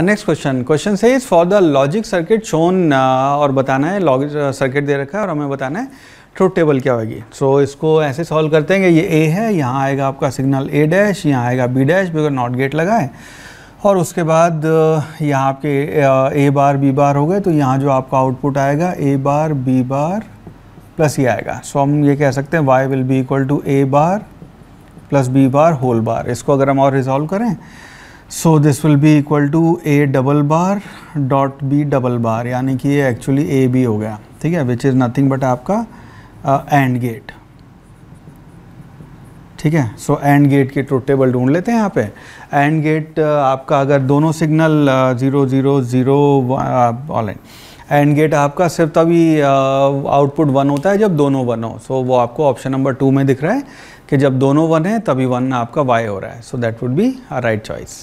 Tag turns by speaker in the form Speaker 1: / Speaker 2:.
Speaker 1: next question question से is for the logic circuit shown और बताना है लॉजिक सर्किट uh, दे रखा है और हमें बताना है ट्रूथ टेबल क्या होगी सो so, इसको ऐसे सॉल्व करते हैं कि ये ए है यहाँ आएगा आपका सिग्नल ए डैश यहाँ आएगा B dash because not gate लगा है और उसके बाद uh, यहाँ आपके ए बार बी बार हो गए तो यहाँ जो आपका आउटपुट आएगा ए बार बी बार प्लस ये आएगा सो so, हम ये कह सकते हैं Y will be equal to A bar plus B bar whole bar इसको अगर हम और रिजॉल्व करें so this will be equal to A double bar dot B double bar यानी कि ये एक्चुअली ए बी हो गया ठीक है विच इज़ नथिंग बट आपका एंड uh, गेट ठीक है सो एंड गेट के ट्रूथ टेबल ढूंढ लेते हैं यहाँ पे एंड गेट uh, आपका अगर दोनों signal zero zero zero online and gate आपका सिर्फ तभी आउटपुट uh, वन होता है जब दोनों वन हो सो so, वो आपको ऑप्शन नंबर टू में दिख रहा है कि जब दोनों वन है तभी वन आपका वाई हो रहा है so that would be a right choice